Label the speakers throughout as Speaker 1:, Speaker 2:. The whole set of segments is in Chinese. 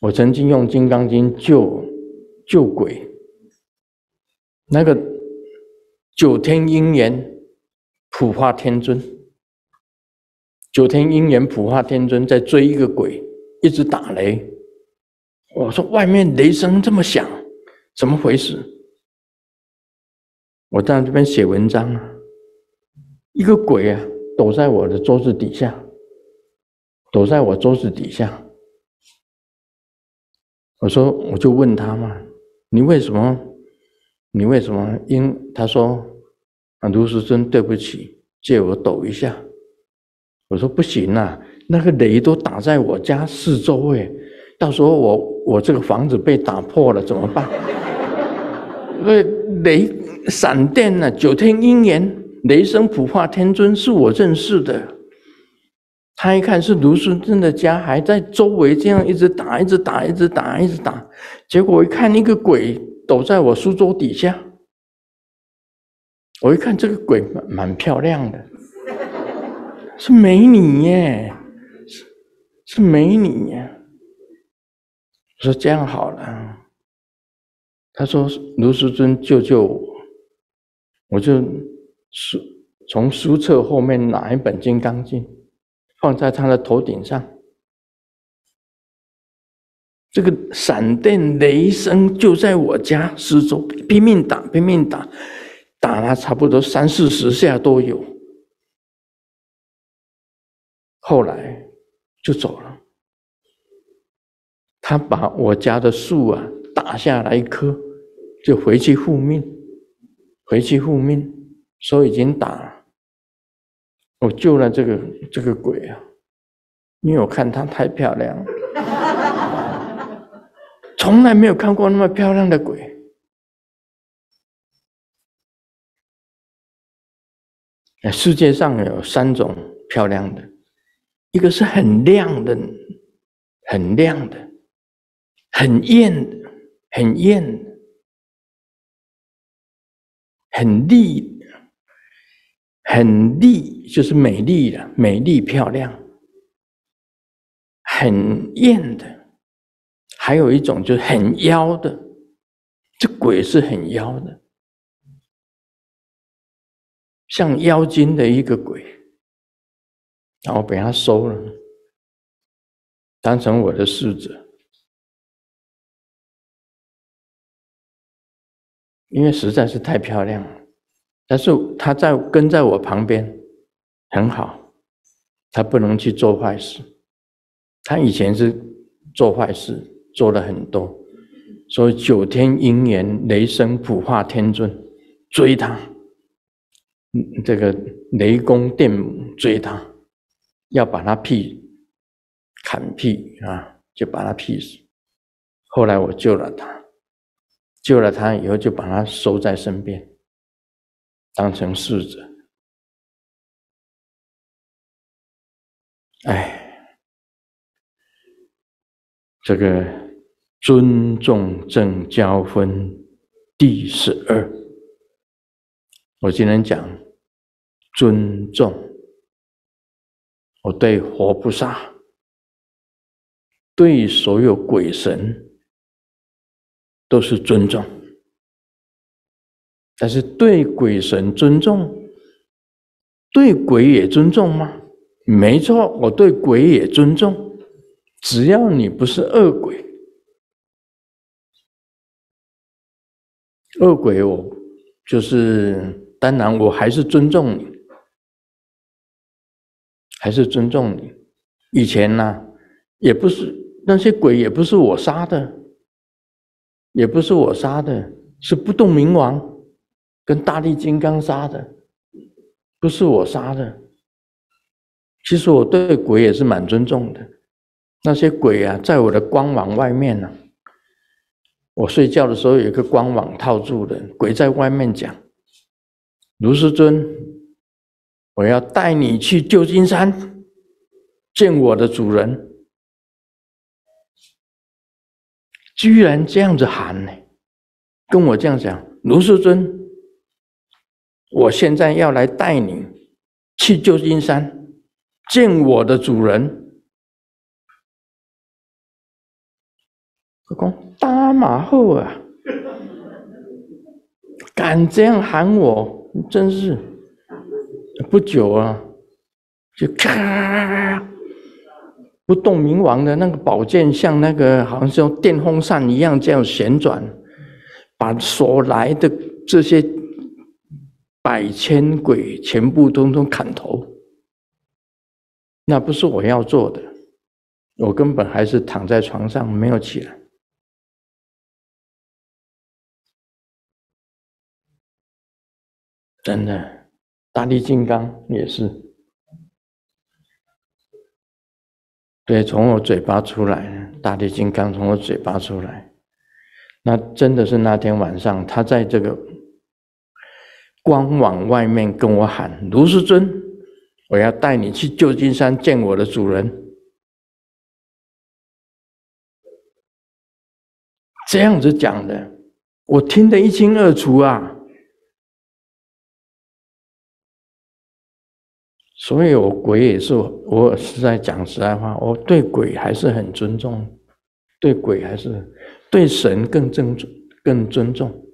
Speaker 1: 我曾经用《金刚经》救救鬼，那个九天应元普化天尊，九天应元普化天尊在追一个鬼，一直打雷。我说外面雷声这么响，怎么回事？我在这边写文章啊，一个鬼啊，躲在我的桌子底下，躲在我桌子底下。我说，我就问他嘛，你为什么？你为什么？因他说啊，卢世珍对不起，借我抖一下。我说不行啊，那个雷都打在我家四周位，到时候我我这个房子被打破了怎么办？因为雷闪电呐，九天应元雷声普化天尊是我认识的。他一看是卢淑珍的家，还在周围这样一直打，一直打，一直打，一直打。结果我一看，那个鬼躲在我书桌底下。我一看，这个鬼蛮漂亮的，是美女耶，是是美女耶。我说这样好了。他说：“卢淑珍救救我！”我就书从书册后面拿一本《金刚经》。放在他的头顶上，这个闪电雷声就在我家四周拼命打，拼命打，打了差不多三四十下都有。后来就走了，他把我家的树啊打下来一棵，就回去复命，回去复命，说已经打。了。我救了这个这个鬼啊，因为我看她太漂亮，从来没有看过那么漂亮的鬼。
Speaker 2: 世界上有三种漂亮的，一个是很亮的，很亮的，很艳的，很艳的，
Speaker 1: 很丽。很丽就是美丽的、美丽漂亮，很
Speaker 2: 艳的，
Speaker 1: 还有一种就是很妖的，这鬼是很妖的，
Speaker 2: 像妖精的一个鬼，然后被他收了，当成我的侍者，因为实
Speaker 1: 在是太漂亮了。但是他在跟在我旁边，很好，他不能去做坏事。他以前是做坏事，做了很多，所以九天银元、雷声普化天尊追他，这个雷公电母追他，要把他劈砍劈啊，就把他劈死。后来我救了他，救了他以后就把他收
Speaker 2: 在身边。当成逝子，哎，
Speaker 1: 这个尊重正交分第十二。我今天讲尊重，
Speaker 2: 我对活菩萨、对所有鬼神都是尊重。
Speaker 1: 但是对鬼神尊重，对鬼也尊重吗？没错，我对鬼也尊重。只要你不是
Speaker 2: 恶鬼，恶鬼我
Speaker 1: 就是。当然，我还是尊重你，还是尊重你。以前呢，也不是那些鬼，也不是我杀的，也不是我杀的，是不动明王。跟大力金刚杀的，不是我杀的。其实我对鬼也是蛮尊重的。那些鬼啊，在我的光网外面呢。我睡觉的时候有一个光网套住的鬼，在外面讲：“卢师尊，我要带你去旧金山见我的主人。”居然这样子喊呢，跟我这样讲：“卢师尊。”我现在要来带你去旧金
Speaker 2: 山见我的主人。
Speaker 1: 悟空，大马猴啊，敢这样喊我，真是！不久啊，就咔，不动冥王的那个宝剑，像那个好像是用电风扇一样这样旋转，把所来的这些。百千鬼全部通通砍头，那不是我要做的，我根本还是躺在床
Speaker 2: 上没有起来。真的，大力金刚也是，
Speaker 1: 对，从我嘴巴出来，大力金刚从我嘴巴出来，那真的是那天晚上他在这个。光往外面跟我喊，卢世尊，我要带你去旧金山见我的主人。
Speaker 2: 这样子讲的，我听得一清二楚啊。所以我
Speaker 1: 鬼也是我，我是在讲实在话，我对鬼还是很尊重，对鬼还是对神更尊重，更尊重，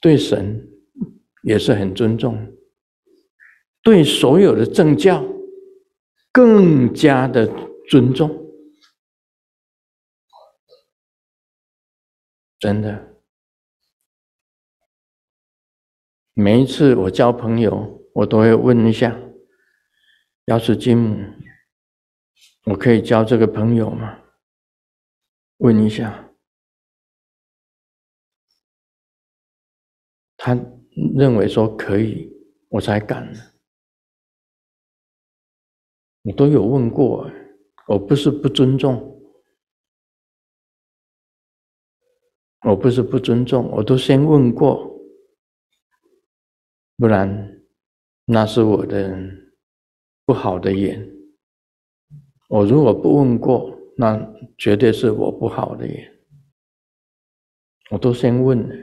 Speaker 1: 对神。也是很尊重，对所有的政教更加的尊重，真的。每一次我交朋友，我都会问一下：要是金姆，我可以交这个朋友吗？
Speaker 2: 问一下他。认为说可以，我才敢。你都有问过，我不是不尊重，我不是不尊重，我都先问过。不然，那是我的
Speaker 1: 不好的眼。我如果不问过，那绝对是我不好的眼。我都先问了，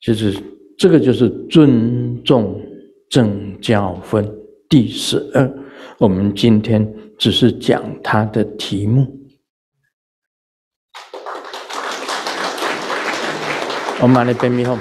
Speaker 1: 其实。这个就是尊重正教分第十二，我们今天只是讲它的题目。我马上变米后。